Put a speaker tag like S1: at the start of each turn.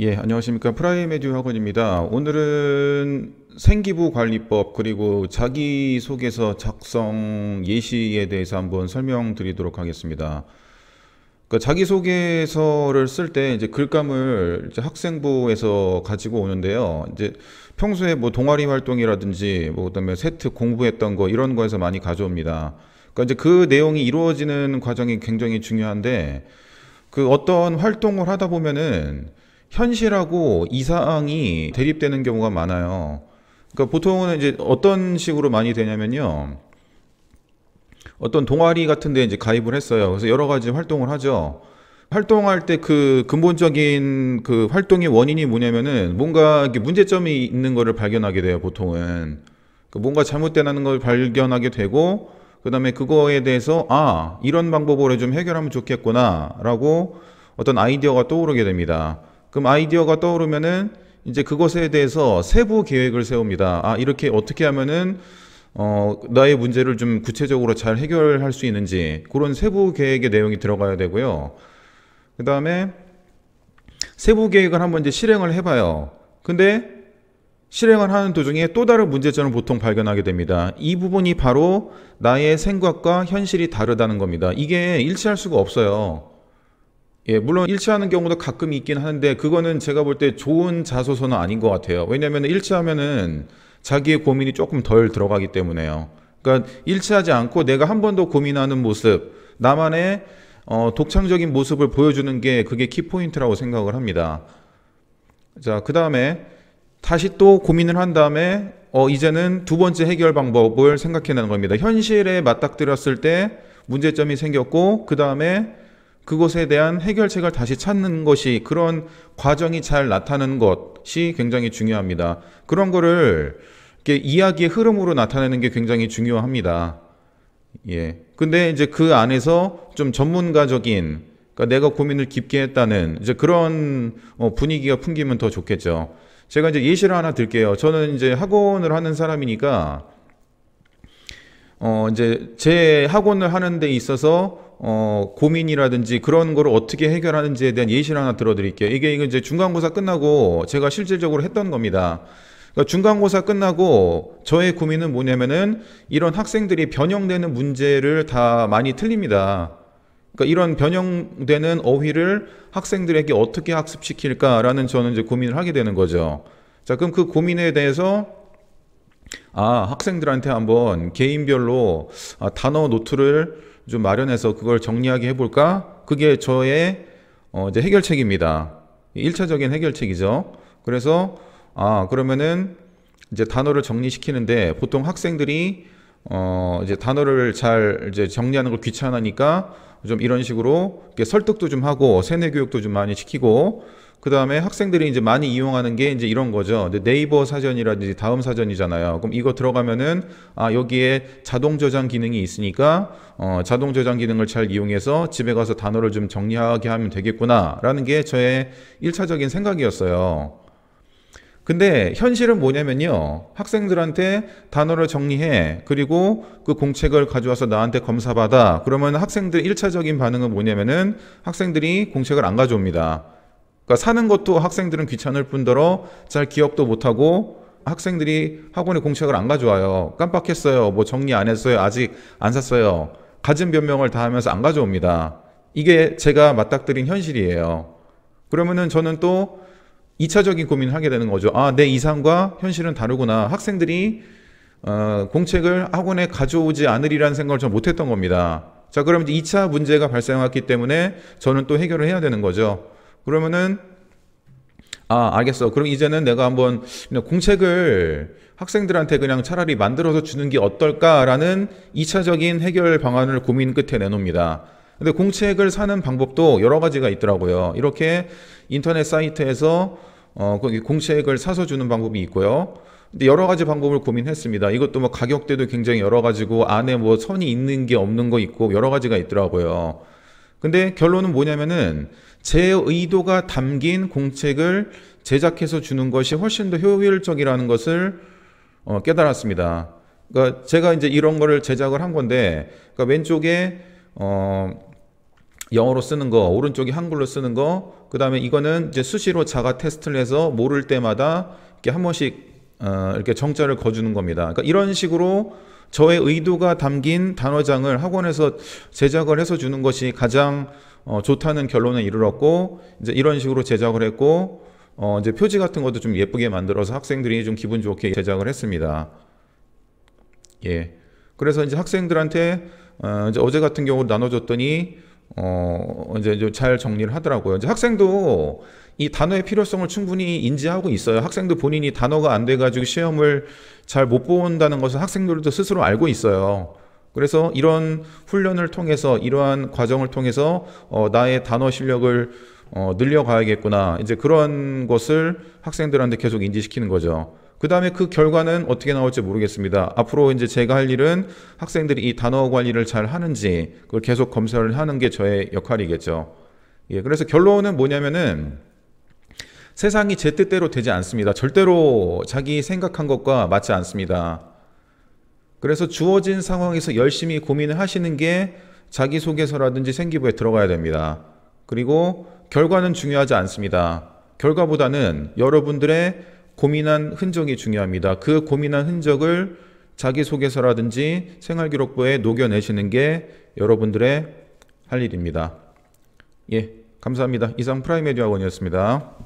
S1: 예, 안녕하십니까. 프라이메듀 학원입니다. 오늘은 생기부 관리법 그리고 자기소개서 작성 예시에 대해서 한번 설명드리도록 하겠습니다. 그러니까 자기소개서를 쓸 때 이제 글감을 이제 학생부에서 가지고 오는데요. 이제 평소에 뭐 동아리 활동이라든지 뭐 그다음에 세트 공부했던 거 이런 거에서 많이 가져옵니다. 그러니까 이제 그 내용이 이루어지는 과정이 굉장히 중요한데 그 어떤 활동을 하다 보면은 현실하고 이상이 대립되는 경우가 많아요. 그러니까 보통은 이제 어떤 식으로 많이 되냐면요. 어떤 동아리 같은 데 이제 가입을 했어요. 그래서 여러 가지 활동을 하죠. 활동할 때 그 근본적인 그 활동의 원인이 뭐냐면은 뭔가 이렇게 문제점이 있는 거를 발견하게 돼요, 보통은. 그러니까 뭔가 잘못되는 걸 발견하게 되고, 그 다음에 그거에 대해서, 아, 이런 방법으로 좀 해결하면 좋겠구나, 라고 어떤 아이디어가 떠오르게 됩니다. 그럼 아이디어가 떠오르면은 이제 그것에 대해서 세부 계획을 세웁니다. 아, 이렇게 어떻게 하면은 어, 나의 문제를 좀 구체적으로 잘 해결할 수 있는지 그런 세부 계획의 내용이 들어가야 되고요. 그 다음에 세부 계획을 한번 이제 실행을 해봐요. 근데 실행을 하는 도중에 또 다른 문제점을 보통 발견하게 됩니다. 이 부분이 바로 나의 생각과 현실이 다르다는 겁니다. 이게 일치할 수가 없어요. 예, 물론 일치하는 경우도 가끔 있긴 하는데 그거는 제가 볼 때 좋은 자소서는 아닌 것 같아요. 왜냐하면 일치하면은 자기의 고민이 조금 덜 들어가기 때문에요. 그러니까 일치하지 않고 내가 한 번 더 고민하는 모습, 나만의 어, 독창적인 모습을 보여주는 게 그게 키포인트라고 생각을 합니다. 자, 그 다음에 다시 또 고민을 한 다음에 어, 이제는 두 번째 해결 방법을 생각해내는 겁니다. 현실에 맞닥뜨렸을 때 문제점이 생겼고, 그 다음에 그것에 대한 해결책을 다시 찾는 것이 그런 과정이 잘 나타나는 것이 굉장히 중요합니다. 그런 거를 이야기의 흐름으로 나타내는 게 굉장히 중요합니다. 예. 근데 이제 그 안에서 좀 전문가적인 그러니까 내가 고민을 깊게 했다는 이제 그런 어, 분위기가 풍기면 더 좋겠죠. 제가 이제 예시를 하나 들게요. 저는 이제 학원을 하는 사람이니까 어 이제 제 학원을 하는 데 있어서 어, 고민이라든지 그런 거를 어떻게 해결하는지에 대한 예시를 하나 들어드릴게요. 이게 이거 이제 중간고사 끝나고 제가 실질적으로 했던 겁니다. 그러니까 중간고사 끝나고 저의 고민은 뭐냐면은 이런 학생들이 변형되는 문제를 다 많이 틀립니다. 그러니까 이런 변형되는 어휘를 학생들에게 어떻게 학습시킬까라는 저는 이제 고민을 하게 되는 거죠. 자, 그럼 그 고민에 대해서 아, 학생들한테 한번 개인별로 아, 단어 노트를 좀 마련해서 그걸 정리하게 해볼까? 그게 저의 어 이제 해결책입니다. 1차적인 해결책이죠. 그래서 아 그러면은 이제 단어를 정리시키는데 보통 학생들이 어 이제 단어를 잘 이제 정리하는 걸 귀찮으니까 좀 이런 식으로 설득도 좀 하고 세뇌 교육도 좀 많이 시키고 그 다음에 학생들이 이제 많이 이용하는 게 이제 이런 거죠. 네이버 사전이라든지 다음 사전이잖아요. 그럼 이거 들어가면은 아 여기에 자동 저장 기능이 있으니까 어 자동 저장 기능을 잘 이용해서 집에 가서 단어를 좀 정리하게 하면 되겠구나라는 게 저의 1차적인 생각이었어요. 근데 현실은 뭐냐면요. 학생들한테 단어를 정리해. 그리고 그 공책을 가져와서 나한테 검사받아. 그러면 학생들 1차적인 반응은 뭐냐면은 학생들이 공책을 안 가져옵니다. 그러니까 사는 것도 학생들은 귀찮을 뿐더러 잘 기억도 못하고 학생들이 학원에 공책을 안 가져와요. 깜빡했어요. 뭐 정리 안 했어요. 아직 안 샀어요. 가진 변명을 다 하면서 안 가져옵니다. 이게 제가 맞닥뜨린 현실이에요. 그러면은 저는 또 2차적인 고민을 하게 되는 거죠. 아, 내 이상과 현실은 다르구나. 학생들이 어, 공책을 학원에 가져오지 않으리라는 생각을 전 못했던 겁니다. 자, 그럼 이제 2차 문제가 발생했기 때문에 저는 또 해결을 해야 되는 거죠. 그러면은 아 알겠어 그럼 이제는 내가 한번 공책을 학생들한테 그냥 차라리 만들어서 주는 게 어떨까라는 2차적인 해결 방안을 고민 끝에 내놓습니다 근데 공책을 사는 방법도 여러 가지가 있더라고요 이렇게 인터넷 사이트에서 어, 공책을 사서 주는 방법이 있고요 근데 여러 가지 방법을 고민했습니다. 이것도 뭐 가격대도 굉장히 여러 가지고 안에 뭐 선이 있는 게 없는 거 있고 여러 가지가 있더라고요. 근데 결론은 뭐냐면은 제 의도가 담긴 공책을 제작해서 주는 것이 훨씬 더 효율적이라는 것을 어, 깨달았습니다. 그러니까 제가 이제 이런 거를 제작을 한 건데 그러니까 왼쪽에 어, 영어로 쓰는 거, 오른쪽이 한글로 쓰는 거, 그 다음에 이거는 이제 수시로 자가 테스트를 해서 모를 때마다 이렇게 한 번씩 어, 이렇게 정자를 거주는 겁니다. 그러니까 이런 식으로 저의 의도가 담긴 단어장을 학원에서 제작을 해서 주는 것이 가장 어, 좋다는 결론에 이르렀고 이제 이런 식으로 제작을 했고 어, 이제 표지 같은 것도 좀 예쁘게 만들어서 학생들이 좀 기분 좋게 제작을 했습니다. 예. 그래서 이제 학생들한테 어, 이제 어제 같은 경우 나눠줬더니 어, 이제 잘 정리를 하더라고요. 이제 학생도 이 단어의 필요성을 충분히 인지하고 있어요. 학생도 본인이 단어가 안 돼가지고 시험을 잘 못 본다는 것을 학생들도 스스로 알고 있어요. 그래서 이런 훈련을 통해서 이러한 과정을 통해서 어, 나의 단어 실력을 어, 늘려가야겠구나. 이제 그런 것을 학생들한테 계속 인지시키는 거죠. 그 다음에 그 결과는 어떻게 나올지 모르겠습니다. 앞으로 이제 제가 할 일은 학생들이 이 단어 관리를 잘 하는지 그걸 계속 검사를 하는 게 저의 역할이겠죠. 예, 그래서 결론은 뭐냐면은 세상이 제 뜻대로 되지 않습니다. 절대로 자기 생각한 것과 맞지 않습니다. 그래서 주어진 상황에서 열심히 고민을 하시는 게 자기소개서라든지 생기부에 들어가야 됩니다. 그리고 결과는 중요하지 않습니다. 결과보다는 여러분들의 고민한 흔적이 중요합니다. 그 고민한 흔적을 자기소개서라든지 생활기록부에 녹여내시는 게 여러분들의 할 일입니다. 예, 감사합니다. 이상 프라이메디학원이었습니다